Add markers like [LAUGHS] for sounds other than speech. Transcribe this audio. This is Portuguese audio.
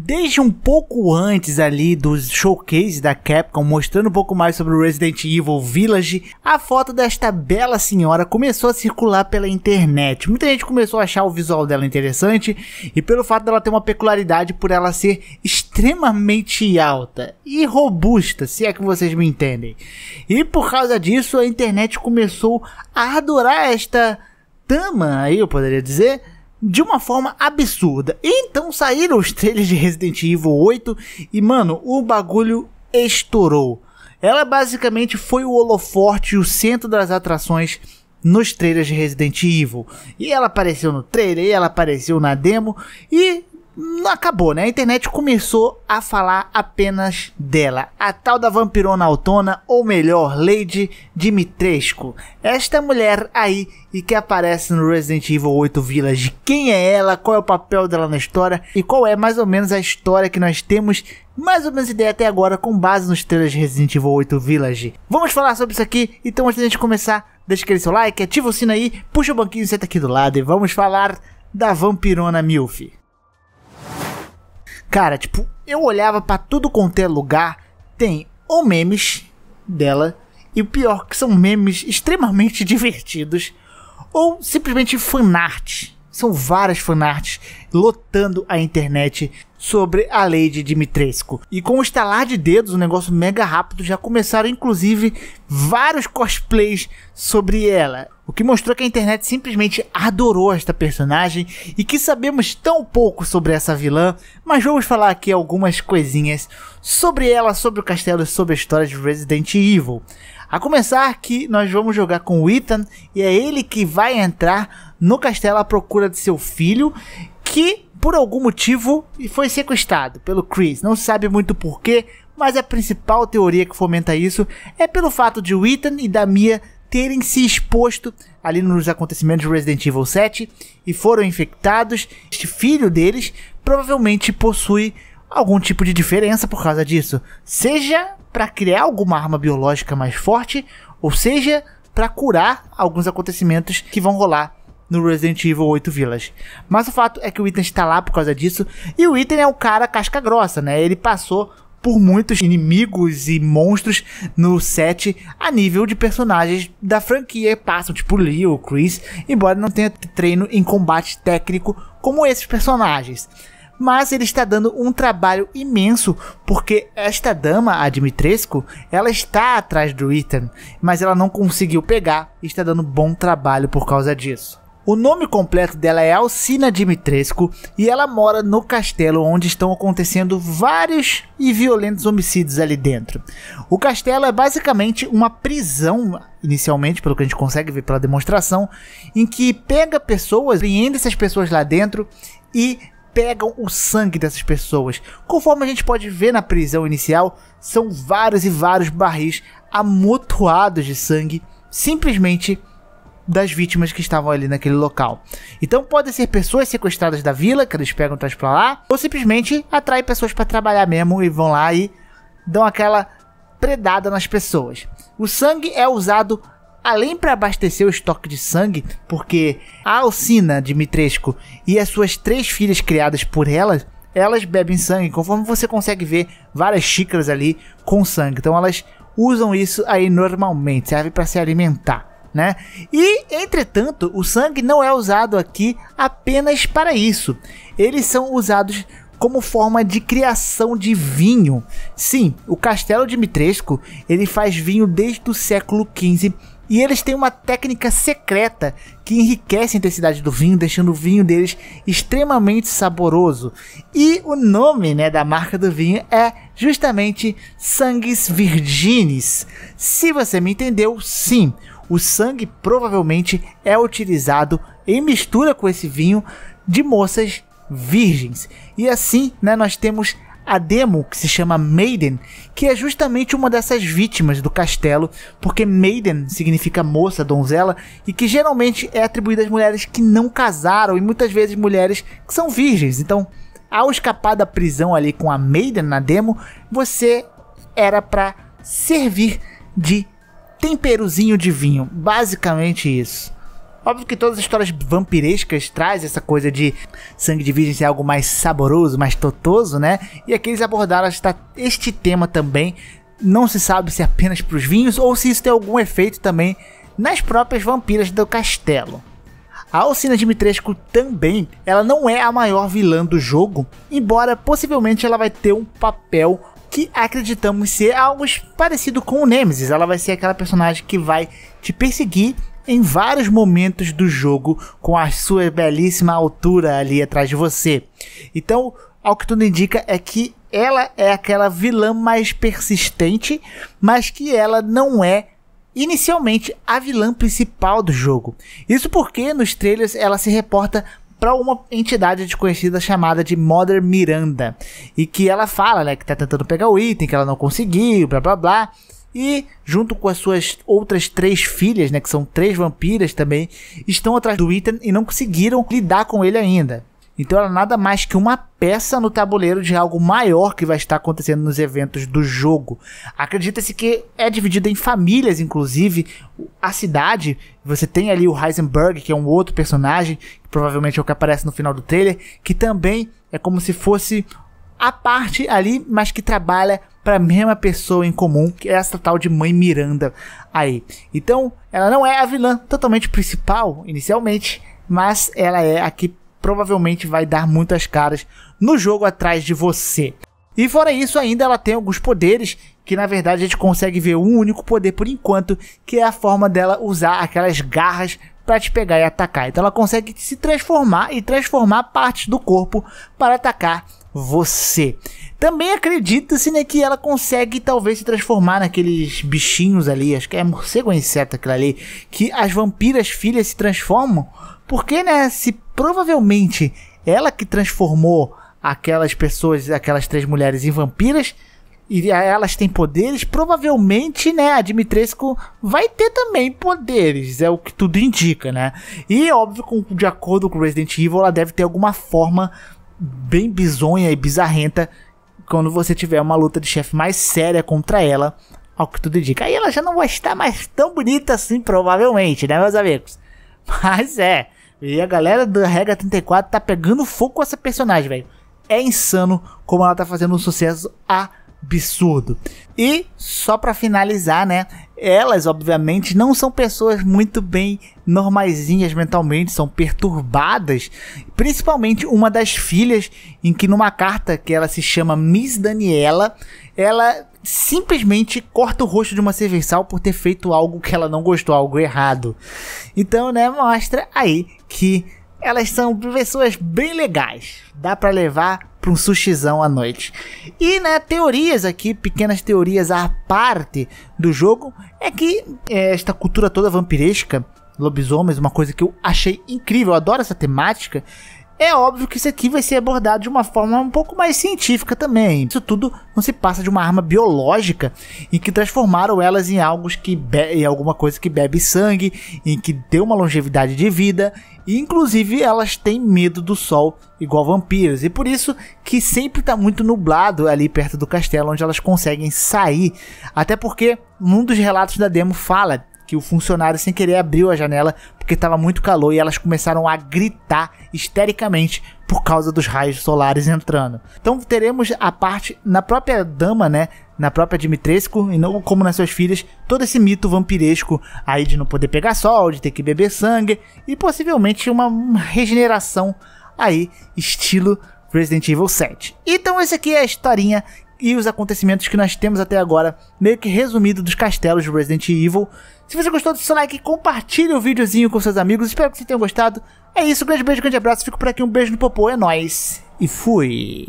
Desde um pouco antes ali dos showcase da Capcom, mostrando um pouco mais sobre o Resident Evil Village, a foto desta bela senhora começou a circular pela internet. Muita gente começou a achar o visual dela interessante e pelo fato dela ter uma peculiaridade por ela ser extremamente alta e robusta, se é que vocês me entendem. E por causa disso, a internet começou a adorar esta dama, aí eu poderia dizer, de uma forma absurda. Então saíram os trailers de Resident Evil 8 e, mano, o bagulho estourou. Ela basicamente foi o holoforte, o centro das atrações nos trailers de Resident Evil. E ela apareceu no trailer, ela apareceu na demo e não acabou, né? A internet começou a falar apenas dela, a tal da vampirona autona, ou melhor, Lady Dimitrescu. Esta mulher aí e que aparece no Resident Evil 8 Village. Quem é ela? Qual é o papel dela na história? E qual é mais ou menos a história que nós temos mais ou menos ideia até agora com base nos trailers de Resident Evil 8 Village. Vamos falar sobre isso aqui, então antes da gente começar, deixa aquele seu like, ativa o sino aí, puxa o banquinho, senta aqui do lado e vamos falar da vampirona Milf. Cara, tipo, eu olhava para tudo quanto é lugar, tem ou memes dela, e o pior que são memes extremamente [LAUGHS] divertidos, ou simplesmente fanart são várias fanarts lotando a internet sobre a lei de Dimitrescu. E com o estalar de dedos, um negócio mega rápido, já começaram inclusive vários cosplays sobre ela. O que mostrou que a internet simplesmente adorou esta personagem e que sabemos tão pouco sobre essa vilã, mas vamos falar aqui algumas coisinhas sobre ela, sobre o castelo e sobre a história de Resident Evil. A começar que nós vamos jogar com o Ethan e é ele que vai entrar no castelo à procura de seu filho que por algum motivo foi sequestrado pelo Chris. Não sabe muito porquê, mas a principal teoria que fomenta isso é pelo fato de o Ethan e da Mia terem se exposto ali nos acontecimentos de Resident Evil 7 e foram infectados. Este filho deles provavelmente possui algum tipo de diferença por causa disso, seja para criar alguma arma biológica mais forte, ou seja, para curar alguns acontecimentos que vão rolar no Resident Evil 8 Village. Mas o fato é que o Ethan está lá por causa disso, e o Ethan é o cara casca grossa, né? Ele passou por muitos inimigos e monstros no set a nível de personagens da franquia passam, tipo Leo, Chris, embora não tenha treino em combate técnico como esses personagens mas ele está dando um trabalho imenso porque esta dama, a Dimitrescu, ela está atrás do Ethan, mas ela não conseguiu pegar e está dando bom trabalho por causa disso. O nome completo dela é Alcina Dimitrescu e ela mora no castelo onde estão acontecendo vários e violentos homicídios ali dentro. O castelo é basicamente uma prisão, inicialmente, pelo que a gente consegue ver pela demonstração, em que pega pessoas, prende essas pessoas lá dentro e pegam o sangue dessas pessoas. Conforme a gente pode ver na prisão inicial, são vários e vários barris amontoados de sangue, simplesmente das vítimas que estavam ali naquele local. Então podem ser pessoas sequestradas da vila, que eles pegam traz pra lá, ou simplesmente atrai pessoas para trabalhar mesmo e vão lá e dão aquela predada nas pessoas. O sangue é usado além para abastecer o estoque de sangue, porque a Alcina Dimitrescu e as suas três filhas criadas por ela, elas bebem sangue, conforme você consegue ver várias xícaras ali com sangue. Então elas usam isso aí normalmente, serve para se alimentar. Né? E, entretanto, o sangue não é usado aqui apenas para isso. Eles são usados como forma de criação de vinho. Sim, o Castelo de Mitresco ele faz vinho desde o século XV e eles têm uma técnica secreta que enriquece a intensidade do vinho, deixando o vinho deles extremamente saboroso. E o nome né, da marca do vinho é justamente Sangues Virginis. Se você me entendeu, sim, o sangue provavelmente é utilizado em mistura com esse vinho de moças virgens. E assim né, nós temos a demo que se chama Maiden, que é justamente uma dessas vítimas do castelo, porque Maiden significa moça, donzela, e que geralmente é atribuída às mulheres que não casaram e muitas vezes mulheres que são virgens. Então, ao escapar da prisão ali com a Maiden na demo, você era para servir de temperozinho de vinho, basicamente isso. Óbvio que todas as histórias vampirescas traz essa coisa de sangue de virgem ser algo mais saboroso, mais totoso, né? E aqui eles abordaram esta, tá este tema também. Não se sabe se é apenas para os vinhos ou se isso tem algum efeito também nas próprias vampiras do castelo. A Alcina Dimitrescu também, ela não é a maior vilã do jogo, embora possivelmente ela vai ter um papel que acreditamos ser algo parecido com o Nemesis. Ela vai ser aquela personagem que vai te perseguir em vários momentos do jogo com a sua belíssima altura ali atrás de você. Então, ao que tudo indica é que ela é aquela vilã mais persistente, mas que ela não é inicialmente a vilã principal do jogo. Isso porque nos trailers ela se reporta para uma entidade desconhecida chamada de Mother Miranda e que ela fala, né, que tá tentando pegar o item, que ela não conseguiu, blá blá blá. E, junto com as suas outras três filhas, né, que são três vampiras também, estão atrás do Ethan e não conseguiram lidar com ele ainda. Então ela é nada mais que uma peça no tabuleiro de algo maior que vai estar acontecendo nos eventos do jogo. Acredita-se que é dividida em famílias, inclusive a cidade. Você tem ali o Heisenberg, que é um outro personagem, que provavelmente é o que aparece no final do trailer, que também é como se fosse a parte ali, mas que trabalha para a mesma pessoa em comum, que é essa tal de mãe Miranda aí. Então, ela não é a vilã totalmente principal inicialmente, mas ela é a que provavelmente vai dar muitas caras no jogo atrás de você. E fora isso, ainda ela tem alguns poderes que na verdade a gente consegue ver um único poder por enquanto, que é a forma dela usar aquelas garras para te pegar e atacar. Então ela consegue se transformar e transformar partes do corpo para atacar você. Também acredita-se né, que ela consegue talvez se transformar naqueles bichinhos ali, acho que é morcego ou inseto aquilo ali, que as vampiras filhas se transformam. Porque, né, se provavelmente ela que transformou aquelas pessoas, aquelas três mulheres em vampiras, e elas têm poderes, provavelmente, né, a Dimitrescu vai ter também poderes, é o que tudo indica, né? E óbvio, com, de acordo com Resident Evil, ela deve ter alguma forma bem bizonha e bizarrenta quando você tiver uma luta de chefe mais séria contra ela, ao que tudo indica. Aí ela já não vai estar mais tão bonita assim, provavelmente, né, meus amigos? [LAUGHS] Mas é, e a galera da Regra 34 tá pegando fogo com essa personagem, velho. É insano como ela tá fazendo um sucesso a absurdo. E só para finalizar, né? Elas, obviamente, não são pessoas muito bem normaisinhas mentalmente, são perturbadas. Principalmente uma das filhas, em que numa carta que ela se chama Miss Daniela, ela simplesmente corta o rosto de uma serviçal por ter feito algo que ela não gostou, algo errado. Então, né, mostra aí que elas são pessoas bem legais. Dá para levar para um sushizão à noite. E né, teorias aqui, pequenas teorias à parte do jogo, é que é, esta cultura toda vampiresca, lobisomens, uma coisa que eu achei incrível, eu adoro essa temática, é óbvio que isso aqui vai ser abordado de uma forma um pouco mais científica também. Isso tudo não se passa de uma arma biológica em que transformaram elas em algo que em alguma coisa que bebe sangue, em que deu uma longevidade de vida, e inclusive elas têm medo do sol igual vampiros. E por isso que sempre está muito nublado ali perto do castelo onde elas conseguem sair, até porque um dos relatos da demo fala que o funcionário sem querer abriu a janela porque estava muito calor e elas começaram a gritar histericamente por causa dos raios solares entrando. Então teremos a parte na própria dama, né, na própria Dimitrescu e não como nas suas filhas, todo esse mito vampiresco aí de não poder pegar sol, de ter que beber sangue e possivelmente uma regeneração aí estilo Resident Evil 7. Então esse aqui é a historinha e os acontecimentos que nós temos até agora, meio que resumido dos castelos de Resident Evil. Se você gostou, do seu like, compartilhe o videozinho com seus amigos. Espero que vocês tenham gostado. É isso, um grande beijo, grande abraço. Fico por aqui, um beijo no popô, é nóis. E fui!